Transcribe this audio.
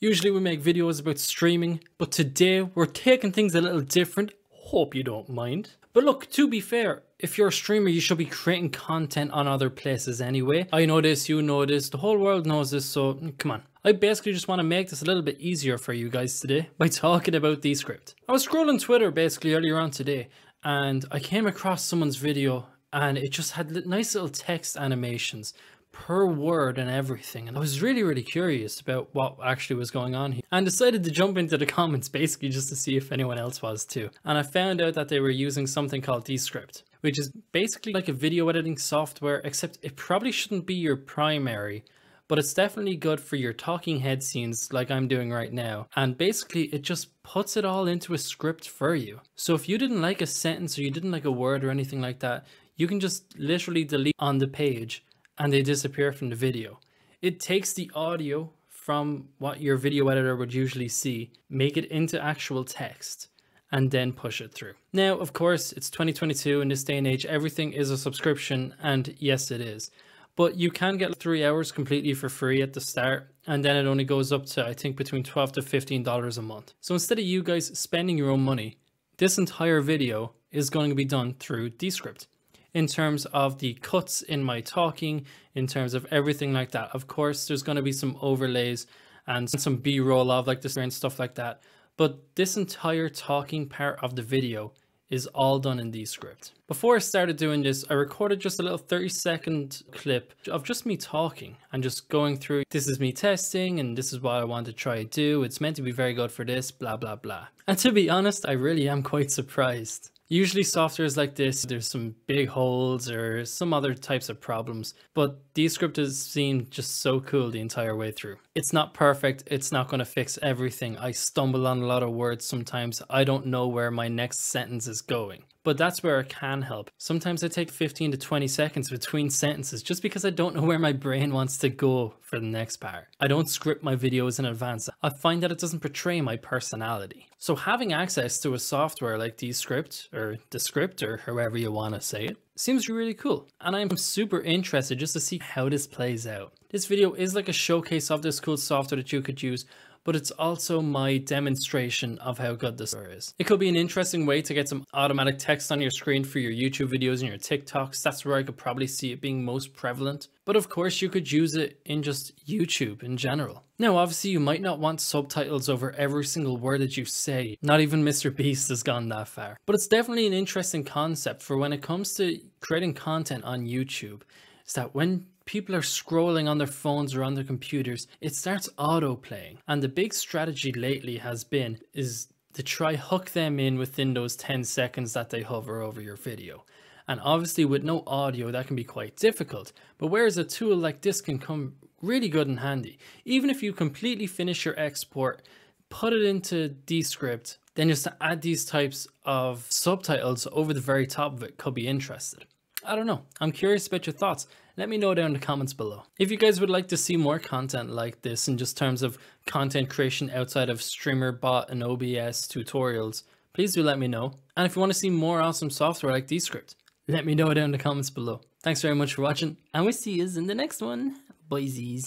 Usually we make videos about streaming, but today we're taking things a little different. Hope you don't mind. But look, to be fair, if you're a streamer, you should be creating content on other places anyway. I know this, you know this, the whole world knows this, so come on. I basically just want to make this a little bit easier for you guys today by talking about the script. I was scrolling Twitter basically earlier on today and I came across someone's video and it just had nice little text animations per word and everything. And I was really, really curious about what actually was going on here and decided to jump into the comments basically just to see if anyone else was too. And I found out that they were using something called Descript, which is basically like a video editing software, except it probably shouldn't be your primary but it's definitely good for your talking head scenes like I'm doing right now. And basically it just puts it all into a script for you. So if you didn't like a sentence or you didn't like a word or anything like that, you can just literally delete on the page and they disappear from the video. It takes the audio from what your video editor would usually see, make it into actual text, and then push it through. Now, of course, it's 2022 in this day and age, everything is a subscription, and yes, it is. But you can get three hours completely for free at the start, and then it only goes up to, I think, between 12 to $15 a month. So instead of you guys spending your own money, this entire video is going to be done through Descript in terms of the cuts in my talking, in terms of everything like that. Of course, there's going to be some overlays and some b-roll of like this and stuff like that. But this entire talking part of the video is all done in Descript. Before I started doing this, I recorded just a little 30 second clip of just me talking and just going through, this is me testing and this is what I want to try to do. It's meant to be very good for this, blah, blah, blah. And to be honest, I really am quite surprised. Usually softwares like this, there's some big holes or some other types of problems, but Descript has seemed just so cool the entire way through. It's not perfect, it's not going to fix everything. I stumble on a lot of words sometimes, I don't know where my next sentence is going but that's where it can help. Sometimes I take 15 to 20 seconds between sentences just because I don't know where my brain wants to go for the next part. I don't script my videos in advance. I find that it doesn't portray my personality. So having access to a software like Descript or Descript or however you want to say it seems really cool. And I'm super interested just to see how this plays out. This video is like a showcase of this cool software that you could use but it's also my demonstration of how good this is. It could be an interesting way to get some automatic text on your screen for your YouTube videos and your TikToks. That's where I could probably see it being most prevalent. But of course you could use it in just YouTube in general. Now, obviously you might not want subtitles over every single word that you say. Not even Mr. Beast has gone that far. But it's definitely an interesting concept for when it comes to creating content on YouTube is that when people are scrolling on their phones or on their computers, it starts auto playing. And the big strategy lately has been is to try hook them in within those 10 seconds that they hover over your video. And obviously with no audio that can be quite difficult, but whereas a tool like this can come really good and handy. Even if you completely finish your export, put it into Descript, then just add these types of subtitles over the very top of it could be interested. I don't know. I'm curious about your thoughts. Let me know down in the comments below. If you guys would like to see more content like this in just terms of content creation outside of streamer bot and OBS tutorials, please do let me know. And if you want to see more awesome software like Descript, let me know down in the comments below. Thanks very much for watching and we'll see you in the next one. Boysies.